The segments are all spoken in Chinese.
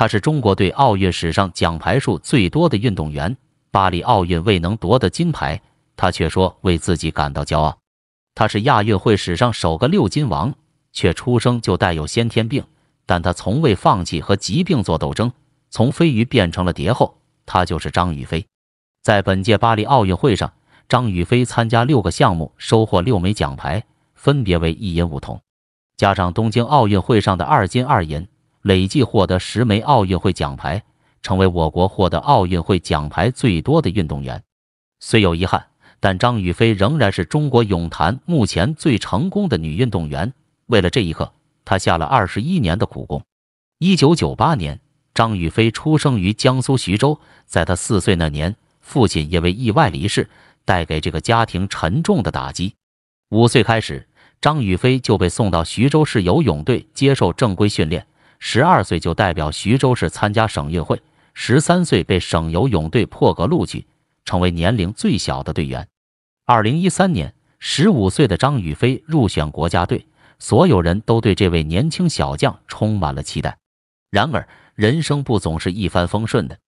他是中国队奥运史上奖牌数最多的运动员。巴黎奥运未能夺得金牌，他却说为自己感到骄傲。他是亚运会史上首个六金王，却出生就带有先天病，但他从未放弃和疾病做斗争。从飞鱼变成了蝶后，他就是张雨霏。在本届巴黎奥运会上，张雨霏参加六个项目，收获六枚奖牌，分别为一银五铜，加上东京奥运会上的二金二银。累计获得十枚奥运会奖牌，成为我国获得奥运会奖牌最多的运动员。虽有遗憾，但张雨霏仍然是中国泳坛目前最成功的女运动员。为了这一刻，她下了二十一年的苦功。一九九八年，张雨霏出生于江苏徐州，在她四岁那年，父亲因为意外离世，带给这个家庭沉重的打击。五岁开始，张雨霏就被送到徐州市游泳队接受正规训练。十二岁就代表徐州市参加省运会，十三岁被省游泳队破格录取，成为年龄最小的队员。二零一三年，十五岁的张雨霏入选国家队，所有人都对这位年轻小将充满了期待。然而，人生不总是一帆风顺的。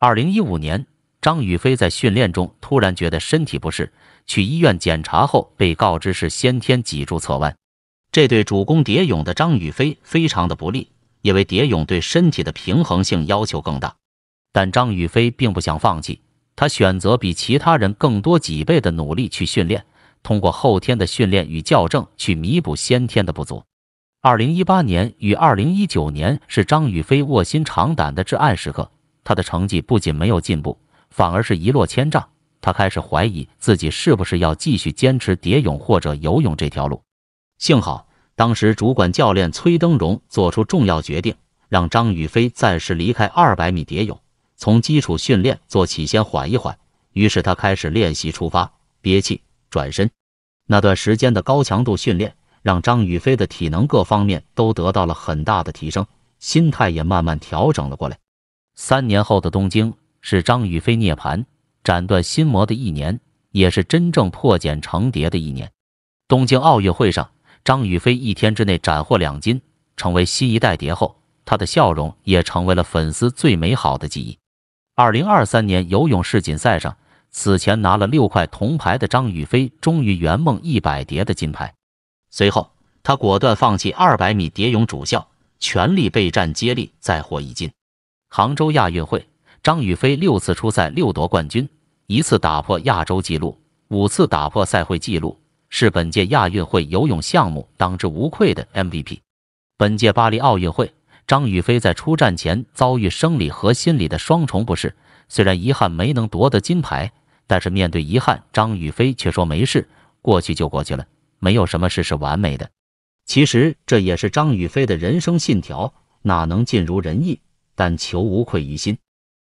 二零一五年，张雨霏在训练中突然觉得身体不适，去医院检查后被告知是先天脊柱侧弯，这对主攻蝶泳的张雨霏非常的不利。因为蝶泳对身体的平衡性要求更大，但张雨霏并不想放弃，她选择比其他人更多几倍的努力去训练，通过后天的训练与校正去弥补先天的不足。二零一八年与二零一九年是张雨霏卧薪尝胆的至暗时刻，她的成绩不仅没有进步，反而是一落千丈。他开始怀疑自己是不是要继续坚持蝶泳或者游泳这条路。幸好。当时，主管教练崔登荣做出重要决定，让张雨霏暂时离开二百米蝶泳，从基础训练做起，先缓一缓。于是，他开始练习出发、憋气、转身。那段时间的高强度训练，让张雨霏的体能各方面都得到了很大的提升，心态也慢慢调整了过来。三年后的东京，是张雨霏涅槃、斩断心魔的一年，也是真正破茧成蝶的一年。东京奥运会上。张雨霏一天之内斩获两金，成为新一代蝶后，她的笑容也成为了粉丝最美好的记忆。二零二三年游泳世锦赛上，此前拿了六块铜牌的张雨霏终于圆梦一百蝶的金牌。随后，她果断放弃二百米蝶泳主项，全力备战接力，再获一金。杭州亚运会，张雨霏六次出赛六夺冠军，一次打破亚洲纪录，五次打破赛会纪录。是本届亚运会游泳项目当之无愧的 MVP。本届巴黎奥运会，张雨霏在出战前遭遇生理和心理的双重不适，虽然遗憾没能夺得金牌，但是面对遗憾，张雨霏却说没事，过去就过去了，没有什么事是完美的。其实这也是张雨霏的人生信条：哪能尽如人意，但求无愧于心。